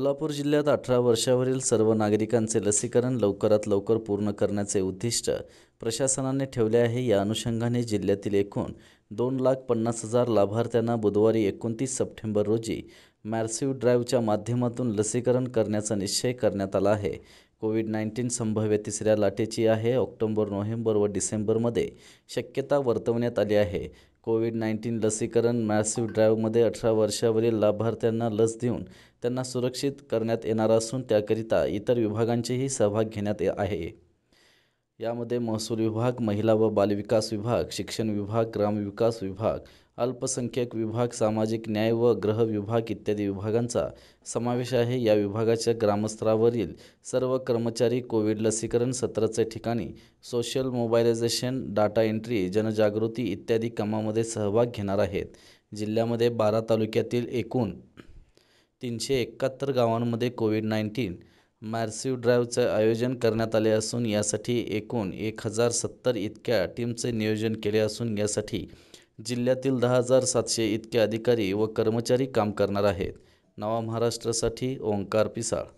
कोल्हापूर जिल्ह्यात अठरा वर्षावरील सर्व नागरिकांचे लसीकरण लवकरात लवकर पूर्ण करण्याचे उद्दिष्ट प्रशासनाने ठेवले आहे या अनुषंगाने जिल्ह्यातील एकूण दोन लाख पन्नास हजार लाभार्थ्यांना बुधवारी एकोणतीस सप्टेंबर रोजी मॅर्सिव ड्राईव्हच्या माध्यमातून लसीकरण करण्याचा निश्चय करण्यात आला आहे कोविड नाईन्टीन संभाव्य तिसऱ्या लाटेची आहे ऑक्टोंबर नोव्हेंबर व डिसेंबरमध्ये शक्यता वर्तवण्यात आली आहे कोविड नाईन्टीन लसीकरण मॅसिव्ह ड्राईव्हमध्ये अठरा वर्षावरील लाभार्थ्यांना लस देऊन त्यांना सुरक्षित करण्यात येणार असून त्याकरिता इतर विभागांचेही सहभाग घेण्यात आहे यामध्ये महसूल विभाग महिला व बालविकास विभाग शिक्षण विभाग ग्रामविकास विभाग अल्पसंख्याक विभाग सामाजिक न्याय व ग्रह विभाग इत्यादी विभागांचा समावेश आहे या विभागाच्या ग्रामस्तरावरील सर्व कर्मचारी कोविड लसीकरण सत्राच्या ठिकाणी सोशल मोबायलायझेशन डाटा एंट्री जनजागृती इत्यादी कामामध्ये सहभाग घेणार आहेत जिल्ह्यामध्ये बारा तालुक्यातील एकूण तीनशे एकाहत्तर गावांमध्ये कोविड नाईन्टीन मॅर्सिव ड्राईव्हचं आयोजन करण्यात आले असून यासाठी एकूण एक हजार सत्तर इतक्या टीमचे नियोजन केले असून यासाठी जिल्ह्यातील दहा हजार सातशे इतके अधिकारी व कर्मचारी काम करणार आहेत नवा महाराष्ट्रासाठी ओंकार पिसाळ